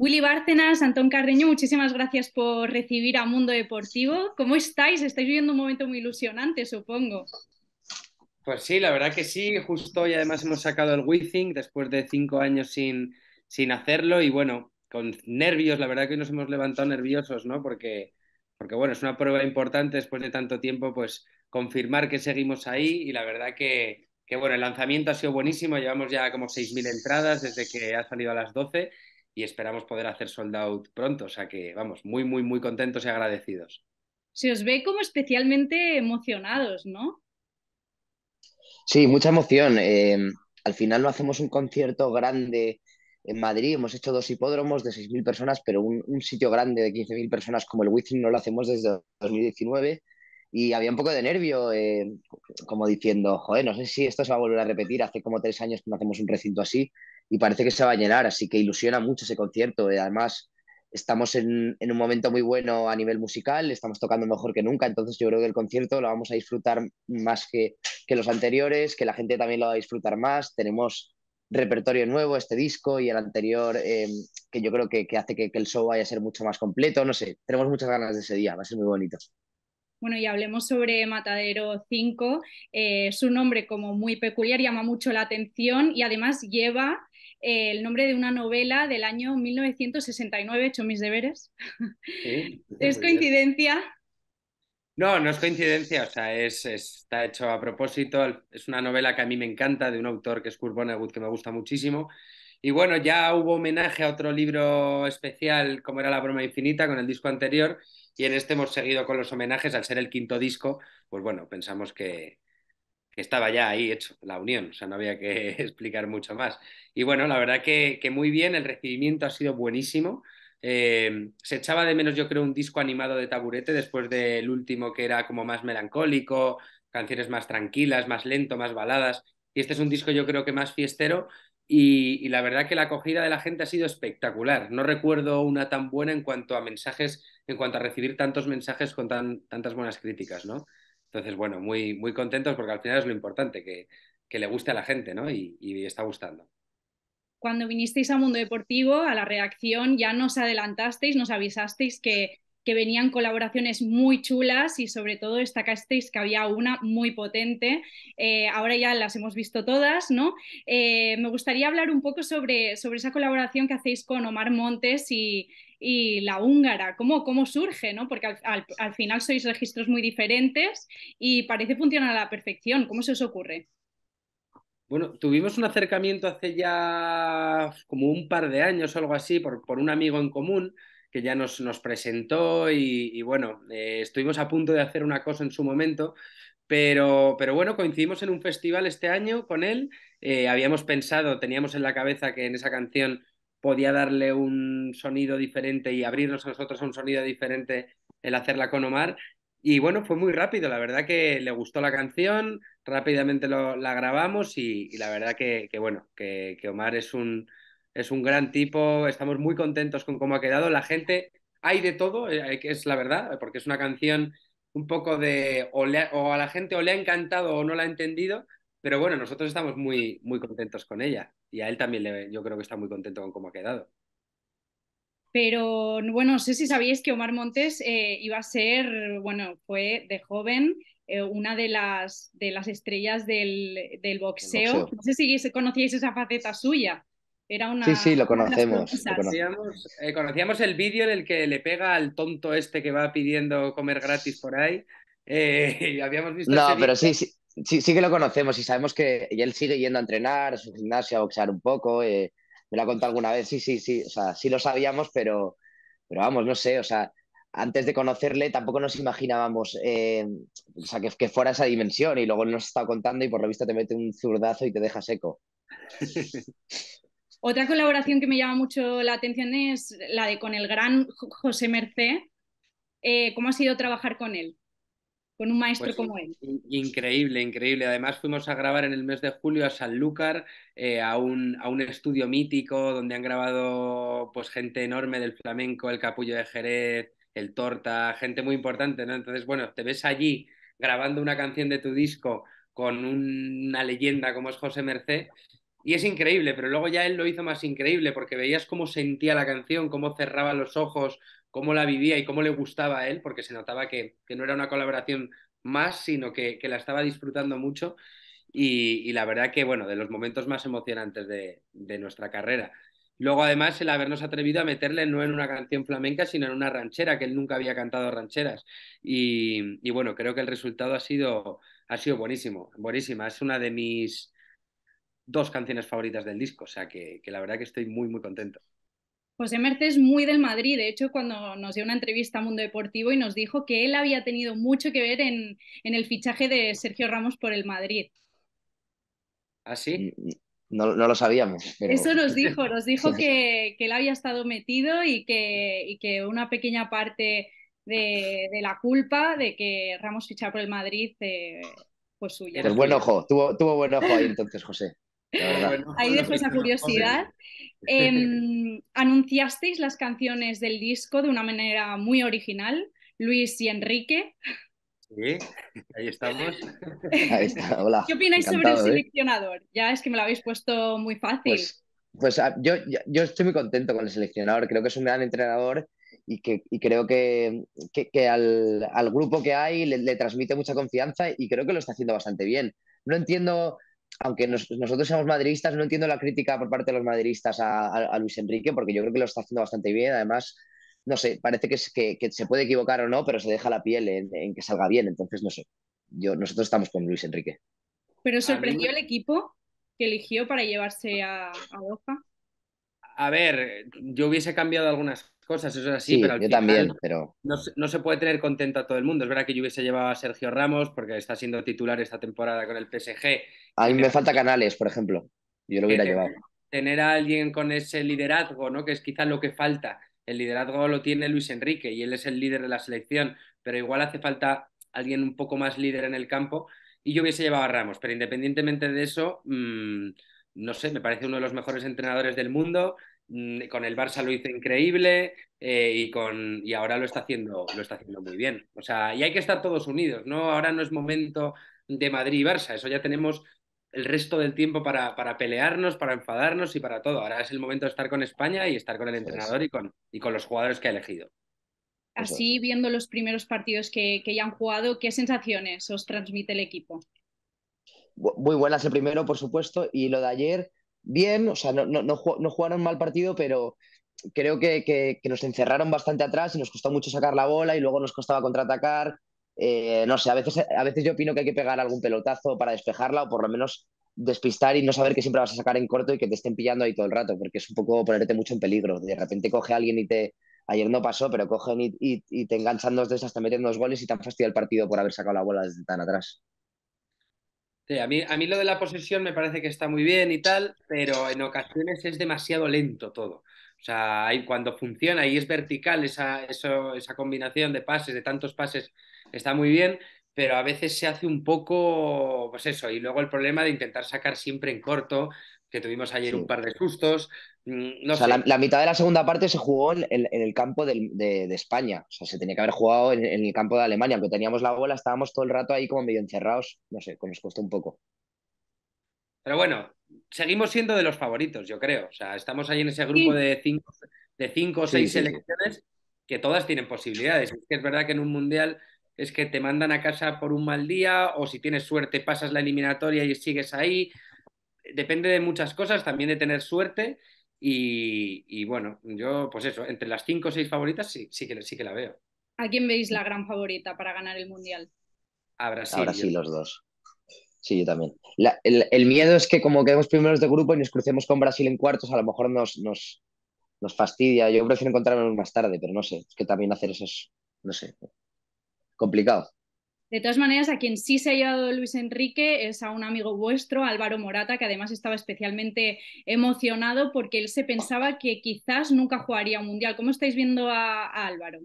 Willy Bárcenas, Antón Carreño, muchísimas gracias por recibir a Mundo Deportivo. ¿Cómo estáis? Estáis viviendo un momento muy ilusionante, supongo. Pues sí, la verdad que sí, justo y además hemos sacado el Withing después de cinco años sin, sin hacerlo y bueno, con nervios, la verdad que nos hemos levantado nerviosos, ¿no? Porque, porque bueno, es una prueba importante después de tanto tiempo, pues confirmar que seguimos ahí y la verdad que, que bueno, el lanzamiento ha sido buenísimo, llevamos ya como 6.000 entradas desde que ha salido a las 12 y esperamos poder hacer sold out pronto. O sea que vamos, muy, muy, muy contentos y agradecidos. Se os ve como especialmente emocionados, ¿no? Sí, mucha emoción. Em, al final no hacemos un concierto grande en Madrid, hemos hecho dos hipódromos de 6.000 personas, pero un, un, sitio grande de 15.000 personas como el Wizzing no lo hacemos desde 2019 y había un poco de nervio, eh, como diciendo, joder, no sé si esto se va a volver a repetir, hace como tres años que no hacemos un recinto así y parece que se va a llenar, así que ilusiona mucho ese concierto. Eh, además, estamos en, un momento muy bueno a nivel musical, estamos tocando mejor que nunca, entonces yo creo que el concierto lo vamos a disfrutar más que, los anteriores, que la gente también lo va a disfrutar más, tenemos repertorio nuevo, este disco y el anterior, eh, que yo creo que, hace que, que el show vaya a ser mucho más completo, no sé, tenemos muchas ganas de ese día, va a ser muy bonito. Bueno, y hablemos sobre Matadero 5. Eh, su nombre como muy peculiar, llama mucho la atención y además lleva eh, el nombre de una novela del año 1969, hecho mis deberes. ¿Es coincidencia? No, no es coincidencia, o sea, es, está hecho a propósito. Es una novela que a mí me encanta, de un autor que es Kurt Vonnegut, que me gusta muchísimo. Y bueno, ya hubo homenaje a otro libro especial, como era La broma infinita, con el disco anterior, y en este hemos seguido con los homenajes, al ser el quinto disco, pues bueno, pensamos que, estaba ya ahí hecho la unión, o sea, no había que explicar mucho más. Y bueno, la verdad que, muy bien, el recibimiento ha sido buenísimo. Eh, se echaba de menos, yo creo, un disco animado de taburete después del último que era como más melancólico, canciones más tranquilas, más lento, más baladas. Y este es un disco, yo creo que más fiestero. y la verdad que la acogida de la gente ha sido espectacular. No recuerdo una tan buena en cuanto a mensajes en cuanto a recibir tantos mensajes con tantas buenas críticas, ¿no? Entonces, bueno, muy, muy contentos porque al final es lo importante, que, le guste a la gente, ¿no? Y, y, está gustando. Cuando vinisteis a Mundo Deportivo, a la redacción, ya nos adelantasteis, nos avisasteis que que venían colaboraciones muy chulas y sobre todo destacasteis que había una muy potente. Eh, ahora ya las hemos visto todas, ¿no? Eh, me gustaría hablar un poco sobre, esa colaboración que hacéis con Omar Montes y, la húngara, ¿cómo, surge? ¿no? Porque al, final sois registros muy diferentes y parece funcionar a la perfección. ¿Cómo se os ocurre? Bueno, tuvimos un acercamiento hace ya como un par de años o algo así por, por un amigo en común que ya nos, nos presentó y, bueno, eh, estuvimos a punto de hacer una cosa en su momento, pero, pero bueno, coincidimos en un festival este año con él, eh, habíamos pensado, teníamos en la cabeza que en esa canción podía darle un sonido diferente y abrirnos a nosotros a un sonido diferente el hacerla con Omar. Y bueno, fue muy rápido, la verdad que le gustó la canción, rápidamente lo, la grabamos y, la verdad que, que bueno, que, que Omar es un, es un gran tipo, estamos muy contentos con cómo ha quedado. La gente, hay de todo, eh, es la verdad, porque es una canción un poco de o, a la gente o le ha encantado o no la ha entendido, pero bueno, nosotros estamos muy, muy contentos con ella y a él también yo creo que está muy contento con cómo ha quedado. Pero bueno, no sé si sabíais que Omar Montes eh, iba a ser, bueno, fue de joven eh, una de las, de las estrellas del, boxeo. boxeo. No sé si conocíais esa faceta suya. Era una, sí, sí, lo conocemos. conocíamos, eh, conocíamos, el vídeo en el que le pega al tonto este que va pidiendo comer gratis por ahí. Eh, habíamos visto. No, pero sí, sí, sí, que lo conocemos y sabemos que él sigue yendo a entrenar, a su gimnasio, a boxear un poco. Eh, me lo ha contado alguna vez, sí, sí, sí. O sea, sí lo sabíamos, pero, pero vamos, no sé, o sea. Antes de conocerle tampoco nos imaginábamos o sea, que, que fuera esa dimensión y luego nos está contando y por la visto te mete un zurdazo y te deja seco. Otra colaboración que me llama mucho la atención es la de con el gran José Merced. Eh, ¿Cómo ha sido trabajar con él? Con un maestro pues como él. Increíble, increíble. Además fuimos a grabar en el mes de julio a Sanlúcar, eh, a, un, a, un, estudio mítico donde han grabado pues, gente enorme del flamenco, el capullo de Jerez, el torta, gente muy importante, ¿no? Entonces, bueno, te ves allí grabando una canción de tu disco con una leyenda como es José Merced y es increíble, pero luego ya él lo hizo más increíble porque veías cómo sentía la canción, cómo cerraba los ojos, cómo la vivía y cómo le gustaba a él, porque se notaba que, no era una colaboración más, sino que, la estaba disfrutando mucho. Y, la verdad que, bueno, de los momentos más emocionantes de, nuestra carrera. Luego, además, el habernos atrevido a meterle no en una canción flamenca, sino en una ranchera, que él nunca había cantado rancheras. Y, bueno, creo que el resultado ha sido, ha sido buenísimo, buenísima. Es una de mis, dos canciones favoritas del disco, o sea que, la verdad que estoy muy, muy contento. José Mercedes es muy del Madrid, de hecho cuando nos dio una entrevista a Mundo Deportivo y nos dijo que él había tenido mucho que ver en, el fichaje de Sergio Ramos por el Madrid. ¿Ah, sí? No, lo sabíamos. Eso nos dijo, nos dijo que, él había estado metido y que, y que una pequeña parte de, la culpa de que Ramos fichara por el Madrid eh, pues suya. buen ojo, tuvo, tuvo buen ojo ahí entonces José. Ahí dejo esa curiosidad. Em, anunciasteis las canciones del disco de una manera muy original, Luis y Enrique. Sí, ahí estamos. ¿Qué opináis sobre el ¿eh? seleccionador? Ya es que me lo habéis puesto muy fácil. Pues, pues ah, yo, estoy muy contento con el seleccionador, creo que es un gran entrenador y, que, creo que, al, grupo que hay le transmite mucha confianza y creo que lo está haciendo bastante bien. No entiendo aunque nosotros seamos madridistas, no entiendo la crítica por parte de los madridistas a, Luis Enrique, porque yo creo que lo está haciendo bastante bien. Además, no sé, parece que, se puede equivocar o no, pero se deja la piel en, que salga bien. Entonces, no sé. Yo, nosotros estamos con Luis Enrique. ¿Pero sorprendió el equipo que eligió para llevarse a, a A ver, yo hubiese cambiado algunas cosas, eso es así, pero al final también, No, se puede tener contento a todo el mundo. Es verdad que yo hubiese llevado a Sergio Ramos porque está siendo titular esta temporada con el PSG. A mí me falta Canales, por ejemplo. Yo lo hubiera llevado. Tener a alguien con ese liderazgo, ¿no? Que es quizá lo que falta. El liderazgo lo tiene Luis Enrique y él es el líder de la selección, pero igual hace falta alguien un poco más líder en el campo y yo hubiese llevado a Ramos, pero independientemente de eso, mm, no sé, me parece uno de los mejores entrenadores del mundo, Mm, con el Barça lo hizo increíble eh, y, con, y ahora lo está, haciendo, lo está haciendo muy bien. O sea, y hay que estar todos unidos, ¿no? Ahora no es momento de Madrid y Barça, eso ya tenemos el resto del tiempo para, para pelearnos, para enfadarnos y para todo. Ahora es el momento de estar con España y estar con el entrenador y con, y con los jugadores que ha elegido. Así, viendo los primeros partidos que, que ya han jugado, ¿qué sensaciones os transmite el equipo? Muy buenas el primero, por supuesto, y lo de ayer, bien, o sea, no, jugaron mal partido, pero creo que, nos encerraron bastante atrás y nos costó mucho sacar la bola y luego nos costaba contraatacar. Eh, no sé, a veces, a veces yo opino que hay que pegar algún pelotazo para despejarla o por lo menos despistar y no saber que siempre vas a sacar en corto y que te estén pillando ahí todo el rato, porque es un poco ponerte mucho en peligro. De repente coge a alguien y te... Ayer no pasó, pero cogen y, te enganchan dos de esas, hasta meten dos goles y tan han el partido por haber sacado la bola desde tan atrás. Sí, a mí, a mí lo de la posesión me parece que está muy bien y tal, pero en ocasiones es demasiado lento todo. O sea, cuando funciona y es vertical esa, esa combinación de pases, de tantos pases, está muy bien, pero a veces se hace un poco, pues eso, y luego el problema de intentar sacar siempre en corto, que tuvimos ayer un par de sustos. Mm, la, mitad de la segunda parte se jugó en, el campo de, España. O sea, se tenía que haber jugado en, el campo de Alemania. Aunque teníamos la bola, estábamos todo el rato ahí como medio encerrados. No sé, nos costó un poco. Pero bueno, seguimos siendo de los favoritos, yo creo. O sea, estamos ahí en ese grupo de cinco, de cinco o seis selecciones que todas tienen posibilidades. Es que es verdad que en un mundial es que te mandan a casa por un mal día o si tienes suerte pasas la eliminatoria y sigues ahí. Depende de muchas cosas, también de tener suerte y, bueno, yo pues eso, entre las cinco o seis favoritas sí, sí, que, sí que la veo. ¿A quién veis la gran favorita para ganar el Mundial? A Brasil. Ahora sí, los dos. Sí, yo también. el, miedo es que como quedemos primeros de grupo y nos crucemos con Brasil en cuartos, a lo mejor nos, nos, nos fastidia. Yo prefiero encontrarnos más tarde, pero no sé, es que también hacer esos, no sé, complicado. De todas maneras, a quien sí se ha llevado Luis Enrique es a un amigo vuestro, Álvaro Morata, que además estaba especialmente emocionado porque él se pensaba que quizás nunca jugaría un mundial. ¿Cómo estáis viendo a, Álvaro?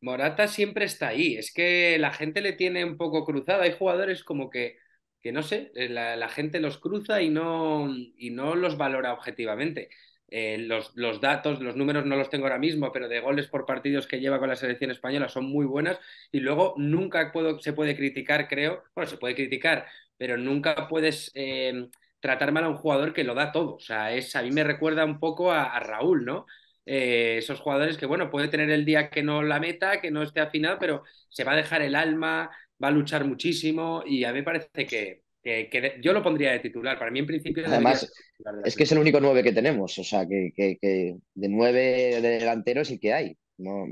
Morata siempre está ahí. Es que la gente le tiene un poco cruzada. Hay jugadores como que, que no sé, la, la gente los cruza y no, y no los valora objetivamente. Eh, los, datos, los números no los tengo ahora mismo, pero de goles por partidos que lleva con la selección española son muy buenas y luego nunca puedo, se puede criticar, creo, bueno, se puede criticar, pero nunca puedes eh, tratar mal a un jugador que lo da todo. O sea, a mí me recuerda un poco a, Raúl, ¿no? Eh, esos jugadores que, bueno, puede tener el día que no la meta, que no esté afinado, pero se va a dejar el alma, va a luchar muchísimo y a mí me parece que, que, yo lo pondría de titular. Para mí, en principio. Además, es que es el único 9 que tenemos. O sea, que, que, de nueve delanteros y que hay. No,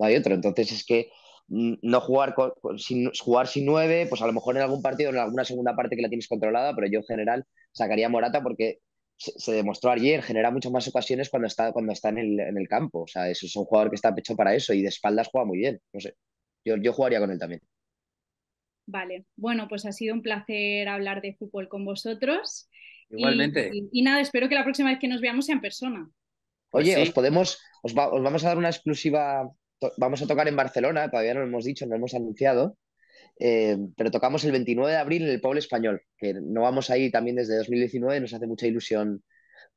hay otro. Entonces, es que mm, no jugar sin, jugar sin 9, pues a lo mejor en algún partido, en alguna segunda parte que la tienes controlada, pero yo en general sacaría Morata porque se, demostró ayer, genera muchas más ocasiones cuando está, cuando está en, el, campo. O sea, es, un jugador que está pecho para eso y de espaldas juega muy bien. No sé. Yo, yo jugaría con él también. Vale, bueno, pues ha sido un placer hablar de fútbol con vosotros. Igualmente. Y, nada, espero que la próxima vez que nos veamos sea en persona. Pues Oye, os podemos, os, vamos a dar una exclusiva, vamos a tocar en Barcelona, todavía no lo hemos dicho, no lo hemos anunciado, eh, pero tocamos el 29 de abril en el Pueblo Español, que no vamos ahí también desde 2019, nos hace mucha ilusión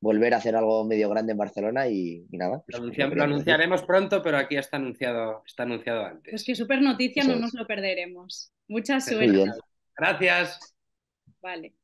volver a hacer algo medio grande en Barcelona y, nada. Pues, lo, anunciaremos pronto, pero aquí está anunciado, está anunciado antes. es que super noticia, no nos lo perderemos. Mucha suerte. Gracias. Vale.